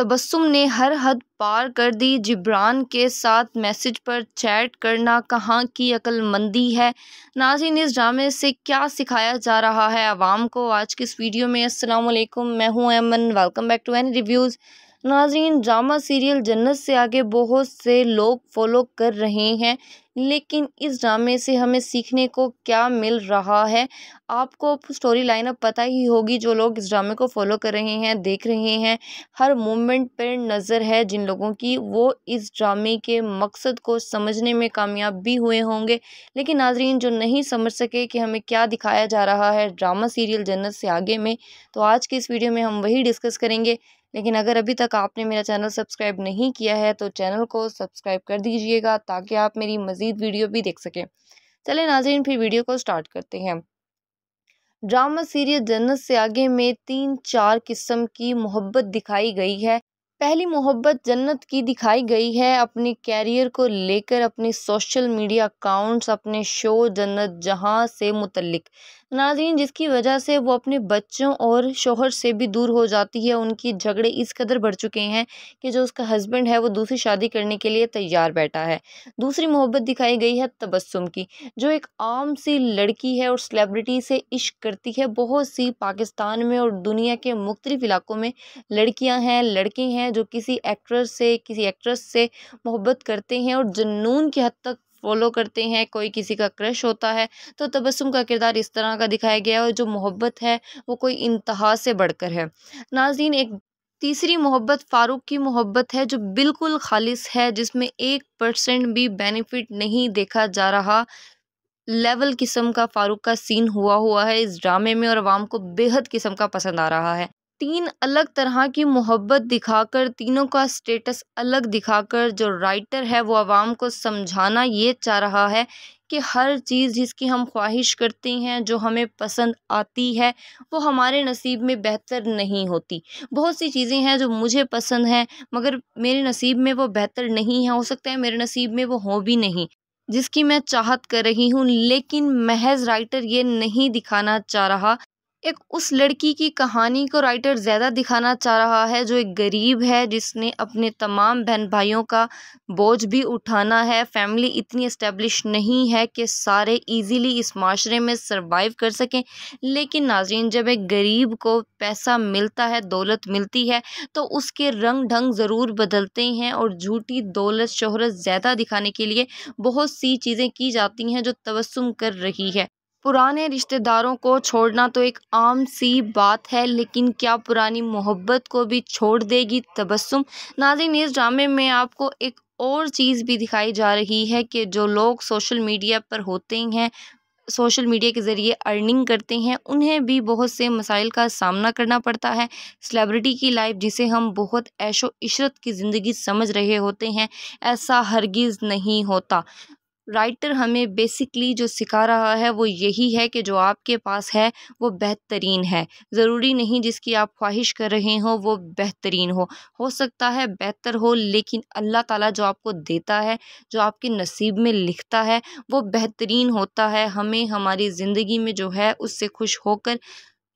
तबस्सुम ने हर हद पार कर दी जिब्रान के साथ मैसेज पर चैट करना कहाँ की अक्लमंदी है नाजिन इस ड्रामे से क्या सिखाया जा रहा है आवाम को आज की इस वीडियो में असलकुम मैं हूँ Aman welcome back to N reviews नाजिन ड्रामा सीरियल जन्नत से आगे बहुत से लोग फॉलो कर रहे हैं लेकिन इस ड्रामे से हमें सीखने को क्या मिल रहा है आपको स्टोरी लाइन अब पता ही होगी जो लोग इस ड्रामे को फॉलो कर रहे हैं देख रहे हैं हर मोमेंट पर नज़र है जिन लोगों की वो इस ड्रामे के मकसद को समझने में कामयाब भी हुए होंगे लेकिन नाजरीन जो नहीं समझ सके कि हमें क्या दिखाया जा रहा है ड्रामा सीरियल जन्नत से आगे में तो आज के इस वीडियो में हम वही डिस्कस करेंगे लेकिन अगर अभी तक आपने मेरा चैनल सब्सक्राइब नहीं किया है तो चैनल को सब्सक्राइब कर दीजिएगा ताकि आप मेरी मज़ीद मज़ीद वीडियो भी देख सकें चले नाजरीन फिर वीडियो को स्टार्ट करते हैं ड्रामा सीरियल जन्नत से आगे में तीन चार किस्म की मोहब्बत दिखाई गई है पहली मोहब्बत जन्नत की दिखाई गई है अपने कैरियर को लेकर अपने सोशल मीडिया अकाउंट्स अपने शो जन्नत जहां से मुतलक नाजीन जिसकी वजह से वो अपने बच्चों और शोहर से भी दूर हो जाती है उनकी झगड़े इस कदर बढ़ चुके हैं कि जो उसका हस्बैंड है वो दूसरी शादी करने के लिए तैयार बैठा है दूसरी मोहब्बत दिखाई गई है तबस्सुम की जो एक आम सी लड़की है और सेलिब्रिटी से इश्क करती है बहुत सी पाकिस्तान में और दुनिया के मुख्तलिफ इलाकों में लड़कियाँ हैं लड़के हैं हैं जो किसी एक्ट्रेस से किसी एक्ट्रेस से मोहब्बत करते हैं और जुनून की हद तक फॉलो करते हैं कोई किसी का क्रश होता है तो तबस्सुम का किरदार इस तरह का दिखाया गया है और जो मोहब्बत है वो कोई इंतहा से बढ़कर है नाजीन एक तीसरी मोहब्बत फ़ारूक की मोहब्बत है जो बिल्कुल खालिश है जिसमें एक परसेंट भी बेनिफिट नहीं देखा जा रहा लेवल किस्म का फ़ारूक का सीन हुआ हुआ है इस ड्रामे में और आवाम को बेहद किस्म का पसंद आ रहा है तीन अलग तरह की मोहब्बत दिखाकर तीनों का स्टेटस अलग दिखाकर जो राइटर है वो आवाम को समझाना ये चाह रहा है कि हर चीज़ जिसकी हम ख्वाहिश करते हैं जो हमें पसंद आती है वो हमारे नसीब में बेहतर नहीं होती बहुत सी चीज़ें हैं जो मुझे पसंद हैं मगर मेरे नसीब में वो बेहतर नहीं है हो सकता है मेरे नसीब में वो हो भी नहीं जिसकी मैं चाहत कर रही हूँ लेकिन महज राइटर ये नहीं दिखाना चाह रहा एक उस लड़की की कहानी को राइटर ज़्यादा दिखाना चाह रहा है जो एक गरीब है जिसने अपने तमाम बहन भाइयों का बोझ भी उठाना है फैमिली इतनी इस्टेब्लिश नहीं है कि सारे इजीली इस माशरे में सरवाइव कर सकें लेकिन नाजरीन जब एक गरीब को पैसा मिलता है दौलत मिलती है तो उसके रंग ढंग ज़रूर बदलते हैं और झूठी दौलत शहरत ज़्यादा दिखाने के लिए बहुत सी चीज़ें की जाती हैं जो तबसम कर रही है पुराने रिश्तेदारों को छोड़ना तो एक आम सी बात है लेकिन क्या पुरानी मोहब्बत को भी छोड़ देगी तबस्सुम नाजिन इस ड्रामे में आपको एक और चीज़ भी दिखाई जा रही है कि जो लोग सोशल मीडिया पर होते हैं सोशल मीडिया के ज़रिए अर्निंग करते हैं उन्हें भी बहुत से मसाइल का सामना करना पड़ता है सेलिब्रिटी की लाइफ जिसे हम बहुत ऐशो इशरत की ज़िंदगी समझ रहे होते हैं ऐसा हरगिज़ नहीं होता राइटर हमें बेसिकली जो सिखा रहा है वो यही है कि जो आपके पास है वो बेहतरीन है ज़रूरी नहीं जिसकी आप ख्वाहिश कर रहे हो वो बेहतरीन हो हो सकता है बेहतर हो लेकिन अल्लाह ताला जो आपको देता है जो आपके नसीब में लिखता है वो बेहतरीन होता है हमें हमारी ज़िंदगी में जो है उससे खुश होकर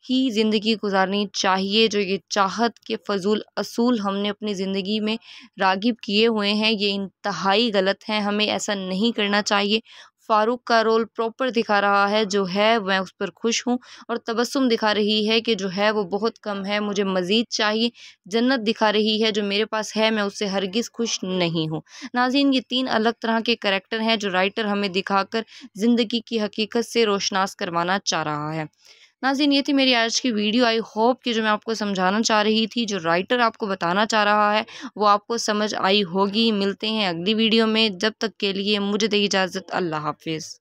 ही ज़िंदगी गुज़ारनी चाहिए जो ये चाहत के फजूल असूल हमने अपनी ज़िंदगी में रागिब किए हुए हैं ये इंतहाई गलत हैं हमें ऐसा नहीं करना चाहिए फ़ारूक का रोल प्रॉपर दिखा रहा है जो है मैं उस पर खुश हूँ और तबस्सुम दिखा रही है कि जो है वो बहुत कम है मुझे मज़ीद चाहिए जन्नत दिखा रही है जो मेरे पास है मैं उससे हरगिज़ खुश नहीं हूँ नाजीन ये तीन अलग तरह के करेक्टर हैं जो राइटर हमें दिखाकर ज़िंदगी की हकीकत से रोशनास करवाना चाह रहा है नाजिन ये थी मेरी आज की वीडियो आई होप कि जो मैं आपको समझाना चाह रही थी जो राइटर आपको बताना चाह रहा है वो आपको समझ आई होगी मिलते हैं अगली वीडियो में जब तक के लिए मुझे दी इजाज़त अल्लाह हाफिज़